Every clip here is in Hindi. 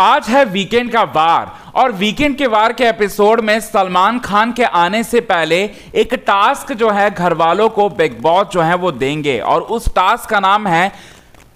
आज है वीकेंड का वार और वीकेंड के वार के एपिसोड में सलमान खान के आने से पहले एक टास्क जो है घर वालों को बिग बॉस जो है वो देंगे और उस टास्क का नाम है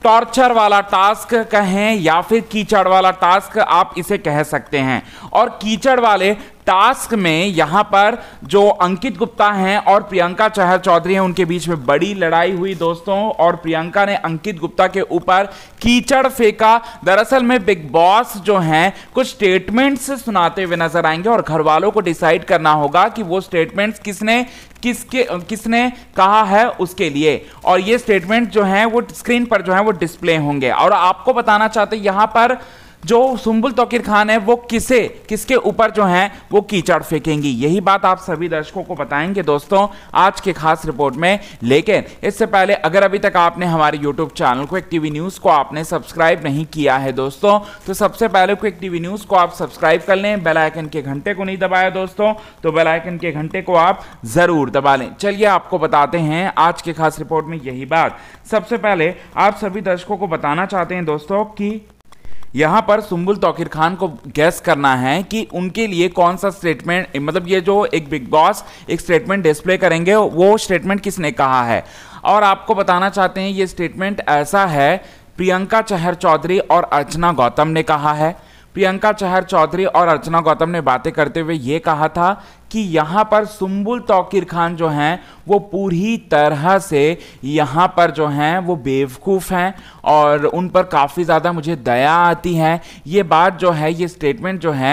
टॉर्चर वाला टास्क कहें या फिर कीचड़ वाला टास्क आप इसे कह सकते हैं और कीचड़ वाले टास्क में यहां पर जो अंकित गुप्ता हैं और प्रियंका चहर चौधरी हैं उनके बीच में बड़ी लड़ाई हुई दोस्तों और प्रियंका ने अंकित गुप्ता के ऊपर कीचड़ फेंका दरअसल में बिग बॉस जो हैं कुछ स्टेटमेंट्स सुनाते हुए नजर आएंगे और घर वालों को डिसाइड करना होगा कि वो स्टेटमेंट्स किसने किसके किसने कहा है उसके लिए और ये स्टेटमेंट जो है वो स्क्रीन पर जो है वो डिस्प्ले होंगे और आपको बताना चाहते यहाँ पर जो सुम्बुल तोकिर खान है वो किसे किसके ऊपर जो है वो कीचड़ फेंकेंगी यही बात आप सभी दर्शकों को बताएंगे दोस्तों आज के खास रिपोर्ट में लेकिन इससे पहले अगर अभी तक आपने हमारे यूट्यूब चैनल को एक टीवी न्यूज़ को आपने सब्सक्राइब नहीं किया है दोस्तों तो सबसे पहले एक टीवी न्यूज़ को आप सब्सक्राइब कर लें बेलाइकन के घंटे को नहीं दबाया दोस्तों तो बेलाइकन के घंटे को आप ज़रूर दबा लें चलिए आपको बताते हैं आज के खास रिपोर्ट में यही बात सबसे पहले आप सभी दर्शकों को बताना चाहते हैं दोस्तों कि यहाँ पर सुम्बुल तोकिर खान को गैस करना है कि उनके लिए कौन सा स्टेटमेंट मतलब ये जो एक बिग बॉस एक स्टेटमेंट डिस्प्ले करेंगे वो स्टेटमेंट किसने कहा है और आपको बताना चाहते हैं ये स्टेटमेंट ऐसा है प्रियंका चहर चौधरी और अर्चना गौतम ने कहा है प्रियंका चहर चौधरी और अर्चना गौतम ने बातें करते हुए ये कहा था कि यहाँ पर सुम्बुल तोकिर खान जो हैं वो पूरी तरह से यहाँ पर जो हैं वो बेवकूफ़ हैं और उन पर काफ़ी ज़्यादा मुझे दया आती है ये बात जो है ये स्टेटमेंट जो है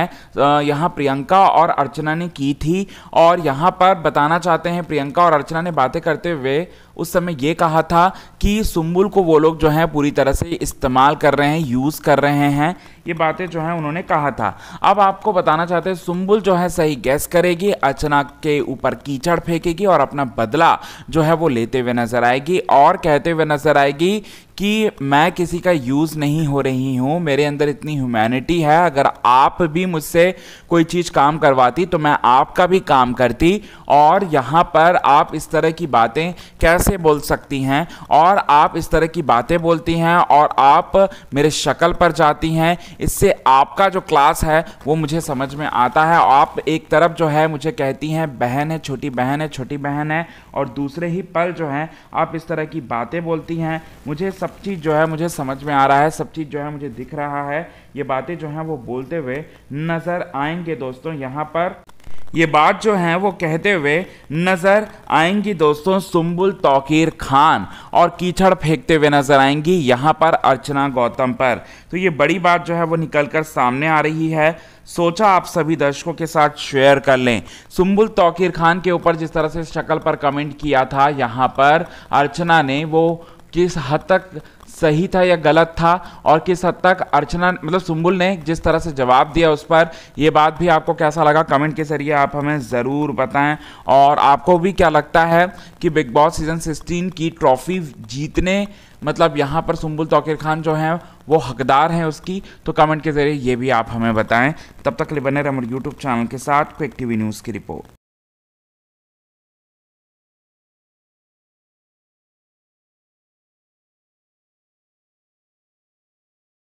यहाँ प्रियंका और अर्चना ने की थी और यहाँ पर बताना चाहते हैं प्रियंका और अर्चना ने बातें करते हुए उस समय ये कहा था कि सुम्बुल को वो लोग जो हैं पूरी तरह से इस्तेमाल कर रहे हैं यूज़ कर रहे हैं ये बातें जो हैं उन्होंने कहा था अब आपको बताना चाहते हैं सुम्बुल जो है सही गैस करेगी आएगी अर्चना के ऊपर कीचड़ फेंकेगी और अपना बदला जो है वो लेते हुए नजर आएगी और कहते हुए नजर आएगी कि मैं किसी का यूज़ नहीं हो रही हूँ मेरे अंदर इतनी ह्यूमैनिटी है अगर आप भी मुझसे कोई चीज़ काम करवाती तो मैं आपका भी काम करती और यहाँ पर आप इस तरह की बातें कैसे बोल सकती हैं और आप इस तरह की बातें बोलती हैं और आप मेरे शक्ल पर जाती हैं इससे आपका जो क्लास है वो मुझे समझ में आता है आप एक तरफ जो है मुझे मुझे कहती हैं बहन है छोटी बहन है छोटी बहन है और दूसरे ही पल जो है आप इस तरह की बातें बोलती हैं मुझे सब चीज़ जो है मुझे समझ में आ रहा है सब चीज़ जो है मुझे दिख रहा है ये बातें जो हैं वो बोलते हुए नज़र आएंगे दोस्तों यहाँ पर ये बात जो है वो कहते हुए नज़र आएंगी दोस्तों सुम्बुल तौकीर खान और कीचड़ फेंकते हुए नज़र आएंगी यहाँ पर अर्चना गौतम पर तो ये बड़ी बात जो है वो निकल कर सामने आ रही है सोचा आप सभी दर्शकों के साथ शेयर कर लें सुम्बुल तोकीर खान के ऊपर जिस तरह से शक्ल पर कमेंट किया था यहाँ पर अर्चना ने वो किस हद तक सही था या गलत था और किस हद तक अर्चना मतलब सुम्बुल ने जिस तरह से जवाब दिया उस पर यह बात भी आपको कैसा लगा कमेंट के जरिए आप हमें ज़रूर बताएं और आपको भी क्या लगता है कि बिग बॉस सीज़न सिक्सटीन की ट्रॉफी जीतने मतलब यहाँ पर सुम्बुल तोकिर खान जो हैं वो हकदार हैं उसकी तो कमेंट के ज़रिए ये भी आप हमें बताएं तब तक लिए बने रहे हमारे यूट्यूब चैनल के साथ क्विक टीवी न्यूज़ की रिपोर्ट